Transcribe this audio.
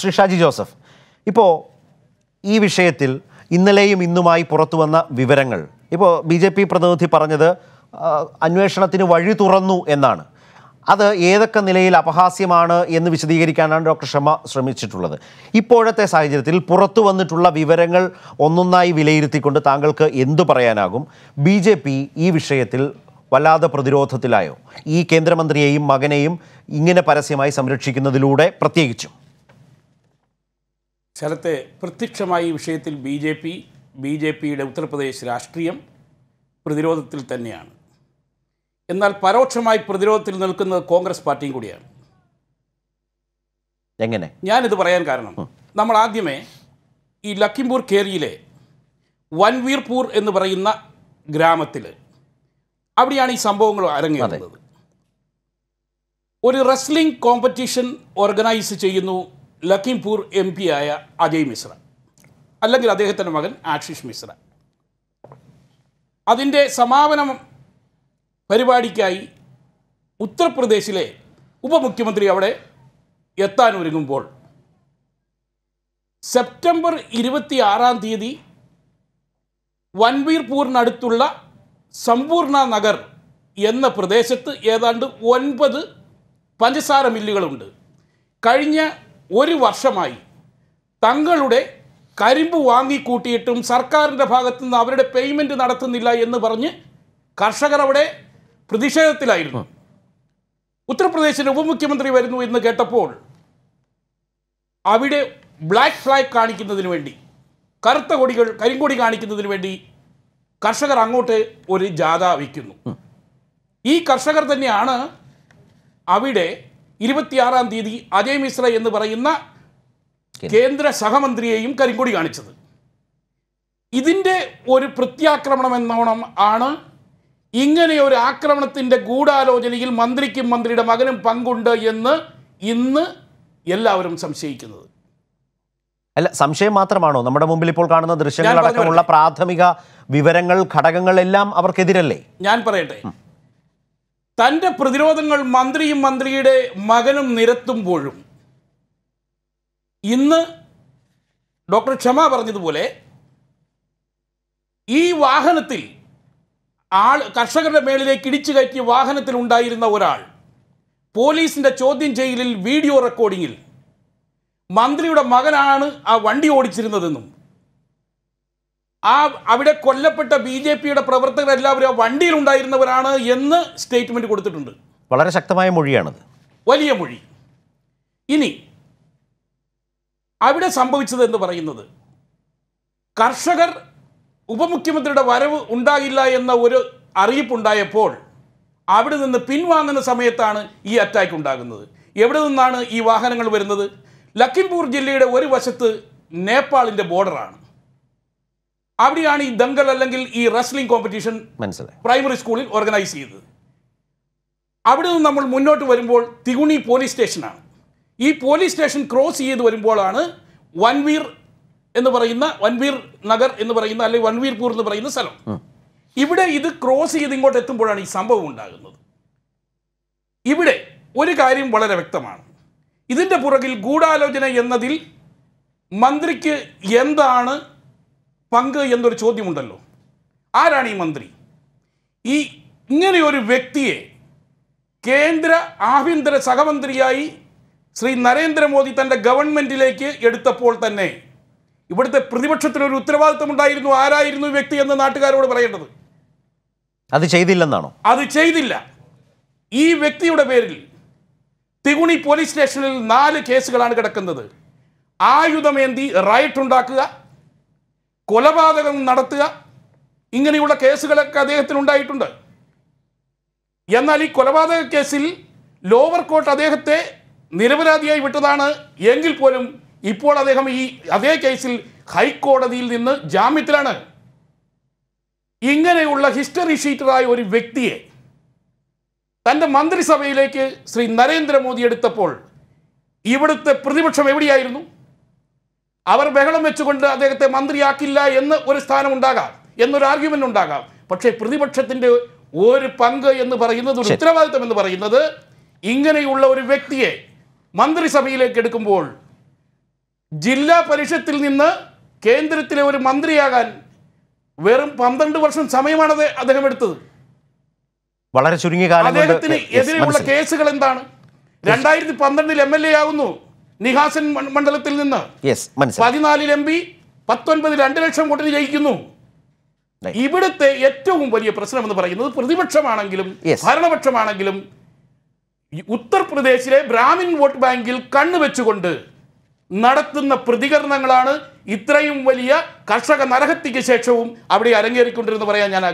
Shri Shaji Joseph ഇപ്പോൾ ഈ വിഷയത്തിൽ ഇന്നലെയും ഇന്നുമായി പുറത്തു വന്ന വിവരങ്ങൾ ഇപ്പോൾ ബി ജെ പി പ്രതിനിധി പറഞ്ഞത് അന്വേഷണത്തിന് വഴി തുറന്നു എന്നാണ് അത് ഏതൊക്കെ നിലയിൽ അപഹാസ്യമാണ് എന്ന് വിശദീകരിക്കാനാണ് ഡോക്ടർ ശർമ്മ ശ്രമിച്ചിട്ടുള്ളത് ഇപ്പോഴത്തെ സാഹചര്യത്തിൽ പുറത്തു വന്നിട്ടുള്ള വിവരങ്ങൾ ഒന്നൊന്നായി വിലയിരുത്തിക്കൊണ്ട് താങ്കൾക്ക് എന്തു പറയാനാകും ബി ജെ പി ഈ വിഷയത്തിൽ വല്ലാതെ പ്രതിരോധത്തിലായോ ഈ കേന്ദ്രമന്ത്രിയെയും മകനെയും ഇങ്ങനെ പരസ്യമായി സംരക്ഷിക്കുന്നതിലൂടെ പ്രത്യേകിച്ചും സ്ഥലത്തെ പ്രത്യക്ഷമായി ഈ വിഷയത്തിൽ B J P B J പിയുടെ ഉത്തർപ്രദേശ് രാഷ്ട്രീയം പ്രതിരോധത്തിൽ തന്നെയാണ് എന്നാൽ പരോക്ഷമായി പ്രതിരോധത്തിൽ നിൽക്കുന്നത് കോൺഗ്രസ് പാർട്ടിയും കൂടിയാണ് എങ്ങനെ ഞാനിത് പറയാൻ കാരണം നമ്മൾ ആദ്യമേ ഈ ലക്കിംപൂർ കേരിയിലെ വൻവീർപൂർ എന്ന് പറയുന്ന ഗ്രാമത്തിൽ അവിടെയാണ് ഈ സംഭവങ്ങൾ അരങ്ങേറുന്നത് ഒരു റെസ്ലിംഗ് കോമ്പറ്റീഷൻ ഓർഗനൈസ് ചെയ്യുന്നു ലഖിംപൂർ എം പി ആയ അജയ് മിശ്ര അല്ലെങ്കിൽ അദ്ദേഹത്തിൻ്റെ മകൻ ആഷിഷ് മിശ്ര അതിൻ്റെ സമാപനം പരിപാടിക്കായി ഉത്തർപ്രദേശിലെ ഉപമുഖ്യമന്ത്രി അവിടെ എത്താനൊരുങ്ങുമ്പോൾ സെപ്റ്റംബർ ഇരുപത്തി ആറാം തീയതി വൻവീർപൂറിനടുത്തുള്ള സമ്പൂർണ നഗർ എന്ന പ്രദേശത്ത് ഏതാണ്ട് ഒൻപത് പഞ്ചസാര മില്ലുകളുണ്ട് കഴിഞ്ഞ ഒരു വർഷമായി തങ്ങളുടെ കരിമ്പ് വാങ്ങിക്കൂട്ടിയിട്ടും സർക്കാരിൻ്റെ ഭാഗത്തു നിന്ന് അവരുടെ പേയ്മെൻറ്റ് നടത്തുന്നില്ല എന്ന് പറഞ്ഞ് കർഷകർ അവിടെ പ്രതിഷേധത്തിലായിരുന്നു ഉത്തർപ്രദേശിലെ ഉപമുഖ്യമന്ത്രി വരുന്നു എന്ന് കേട്ടപ്പോൾ അവിടെ ബ്ലാക്ക് ഫ്ലാഗ് കാണിക്കുന്നതിന് വേണ്ടി കറുത്ത കൊടികൾ കരിങ്കൊടി കാണിക്കുന്നതിന് വേണ്ടി കർഷകർ അങ്ങോട്ട് ഒരു ജാഥ വയ്ക്കുന്നു ഈ കർഷകർ തന്നെയാണ് അവിടെ ഇരുപത്തിയാറാം തീയതി അജയ് മിശ്ര എന്ന് പറയുന്ന കേന്ദ്ര സഹമന്ത്രിയെയും കരിങ്കൊടി കാണിച്ചത് ഇതിൻ്റെ ഒരു പ്രത്യാക്രമണം എന്നോണം ആണ് ഇങ്ങനെ ഒരു ആക്രമണത്തിൻ്റെ ഗൂഢാലോചനയിൽ മന്ത്രിക്കും മന്ത്രിയുടെ മകനും പങ്കുണ്ട് എന്ന് ഇന്ന് എല്ലാവരും സംശയിക്കുന്നത് അല്ല സംശയം മാത്രമാണോ നമ്മുടെ മുമ്പിൽ ഇപ്പോൾ കാണുന്ന ദൃശ്യങ്ങൾ അടക്കമുള്ള പ്രാഥമിക വിവരങ്ങൾ ഘടകങ്ങൾ എല്ലാം അവർക്കെതിരല്ലേ ഞാൻ പറയട്ടെ തൻ്റെ പ്രതിരോധങ്ങൾ മന്ത്രിയും മന്ത്രിയുടെ മകനും നിരത്തുമ്പോഴും ഇന്ന് ഡോക്ടർ ക്ഷമ പറഞ്ഞതുപോലെ ഈ വാഹനത്തിൽ ആൾ കർഷകരുടെ മേളിലേക്ക് ഇടിച്ചു കയറ്റിയ വാഹനത്തിൽ ഉണ്ടായിരുന്ന ഒരാൾ പോലീസിൻ്റെ ചോദ്യം ചെയ്യലിൽ വീഡിയോ റെക്കോർഡിങ്ങിൽ മന്ത്രിയുടെ മകനാണ് ആ വണ്ടി ഓടിച്ചിരുന്നതെന്നും ആ അവിടെ കൊല്ലപ്പെട്ട ബി ജെ പിയുടെ പ്രവർത്തകർ എല്ലാവരും വണ്ടിയിൽ ഉണ്ടായിരുന്നവരാണ് എന്ന് സ്റ്റേറ്റ്മെന്റ് കൊടുത്തിട്ടുണ്ട് വളരെ ശക്തമായ മൊഴിയാണത് വലിയ മൊഴി ഇനി അവിടെ സംഭവിച്ചത് എന്ന് പറയുന്നത് കർഷകർ ഉപമുഖ്യമന്ത്രിയുടെ വരവ് ഉണ്ടാകില്ല എന്ന ഒരു അറിയിപ്പുണ്ടായപ്പോൾ അവിടെ നിന്ന് പിൻവാങ്ങുന്ന സമയത്താണ് ഈ അറ്റാക്ക് ഉണ്ടാകുന്നത് എവിടെ നിന്നാണ് ഈ വാഹനങ്ങൾ വരുന്നത് ലഖിംപൂർ ജില്ലയുടെ ഒരു വശത്ത് നേപ്പാളിൻ്റെ ബോർഡറാണ് അവിടെയാണ് ഈ ദങ്കൽ അല്ലെങ്കിൽ ഈ റെസ്ലിംഗ് കോമ്പറ്റീഷൻ മനസ്സിലായി പ്രൈമറി സ്കൂളിൽ ഓർഗനൈസ് ചെയ്തത് അവിടെ നിന്ന് നമ്മൾ മുന്നോട്ട് വരുമ്പോൾ തിഗുണി പോലീസ് സ്റ്റേഷനാണ് ഈ പോലീസ് സ്റ്റേഷൻ ക്രോസ് ചെയ്ത് വരുമ്പോഴാണ് വൻവീർ എന്ന് പറയുന്ന വൻവീർ നഗർ എന്ന് പറയുന്ന അല്ലെങ്കിൽ വൻവീർപൂർ എന്ന് പറയുന്ന സ്ഥലം ഇവിടെ ഇത് ക്രോസ് ചെയ്ത് ഇങ്ങോട്ട് എത്തുമ്പോഴാണ് ഈ സംഭവം ഉണ്ടാകുന്നത് ഇവിടെ ഒരു കാര്യം വളരെ വ്യക്തമാണ് ഇതിൻ്റെ പുറകിൽ ഗൂഢാലോചന എന്നതിൽ മന്ത്രിക്ക് എന്താണ് പങ്ക് എന്നൊരു ചോദ്യമുണ്ടല്ലോ ആരാണ് ഈ മന്ത്രി ഈ ഇങ്ങനെയൊരു വ്യക്തിയെ കേന്ദ്ര ആഭ്യന്തര സഹമന്ത്രിയായി ശ്രീ നരേന്ദ്രമോദി തൻ്റെ ഗവൺമെൻറ്റിലേക്ക് എടുത്തപ്പോൾ തന്നെ ഇവിടുത്തെ പ്രതിപക്ഷത്തിനൊരു ഉത്തരവാദിത്തമുണ്ടായിരുന്നു ആരായിരുന്നു വ്യക്തി എന്ന് നാട്ടുകാരോട് പറയേണ്ടത് അത് ചെയ്തില്ലെന്നാണോ അത് ചെയ്തില്ല ഈ വ്യക്തിയുടെ പേരിൽ തിഗുണി പോലീസ് സ്റ്റേഷനിൽ നാല് കേസുകളാണ് കിടക്കുന്നത് ആയുധമേന്തി റൈറ്റ് ഉണ്ടാക്കുക കൊലപാതകം നടത്തുക ഇങ്ങനെയുള്ള കേസുകളൊക്കെ അദ്ദേഹത്തിന് ഉണ്ടായിട്ടുണ്ട് എന്നാൽ ഈ കൊലപാതക കേസിൽ ലോവർ കോർട്ട് അദ്ദേഹത്തെ നിരപരാധിയായി വിട്ടതാണ് എങ്കിൽ പോലും ഇപ്പോൾ അദ്ദേഹം ഈ അതേ കേസിൽ ഹൈക്കോടതിയിൽ നിന്ന് ജാമ്യത്തിലാണ് ഇങ്ങനെയുള്ള ഹിസ്റ്ററി ഷീറ്ററായ ഒരു വ്യക്തിയെ തൻ്റെ മന്ത്രിസഭയിലേക്ക് ശ്രീ നരേന്ദ്രമോദി എടുത്തപ്പോൾ ഇവിടുത്തെ പ്രതിപക്ഷം എവിടെയായിരുന്നു അവർ ബഹളം വെച്ചുകൊണ്ട് അദ്ദേഹത്തെ മന്ത്രിയാക്കില്ല എന്ന് ഒരു സ്ഥാനം ഉണ്ടാകാം എന്നൊരു ആർഗ്യുമെന്റ് ഉണ്ടാകാം പക്ഷേ പ്രതിപക്ഷത്തിന്റെ ഒരു പങ്ക് എന്ന് പറയുന്നത് ഒരു ഉത്തരവാദിത്വം എന്ന് പറയുന്നത് ഇങ്ങനെയുള്ള ഒരു വ്യക്തിയെ മന്ത്രിസഭയിലേക്ക് എടുക്കുമ്പോൾ ജില്ലാ പരിഷത്തിൽ നിന്ന് കേന്ദ്രത്തിലെ ഒരു മന്ത്രിയാകാൻ വെറും പന്ത്രണ്ട് വർഷം സമയമാണ് അദ്ദേഹം എടുത്തത് വളരെ ചുരുങ്ങിയ അദ്ദേഹത്തിന് എതിരെയുള്ള കേസുകൾ എന്താണ് രണ്ടായിരത്തി പന്ത്രണ്ടിൽ എം എൽ എ ആകുന്നു നിഹാസൻ മണ്ഡലത്തിൽ നിന്ന് പതിനാലിൽ എം പി പത്തൊൻപതിൽ രണ്ട് ലക്ഷം വോട്ടിന് ജയിക്കുന്നു ഇവിടുത്തെ ഏറ്റവും വലിയ പ്രശ്നം എന്ന് പറയുന്നത് പ്രതിപക്ഷമാണെങ്കിലും ഭരണപക്ഷമാണെങ്കിലും ഉത്തർപ്രദേശിലെ ബ്രാഹ്മിൻ വോട്ട് ബാങ്കിൽ കണ്ണുവെച്ചുകൊണ്ട് നടത്തുന്ന പ്രതികരണങ്ങളാണ് ഇത്രയും വലിയ കർഷക നരഹത്യയ്ക്ക് ശേഷവും അവിടെ അരങ്ങേറിക്കൊണ്ടിരുന്ന് പറയാൻ ഞാൻ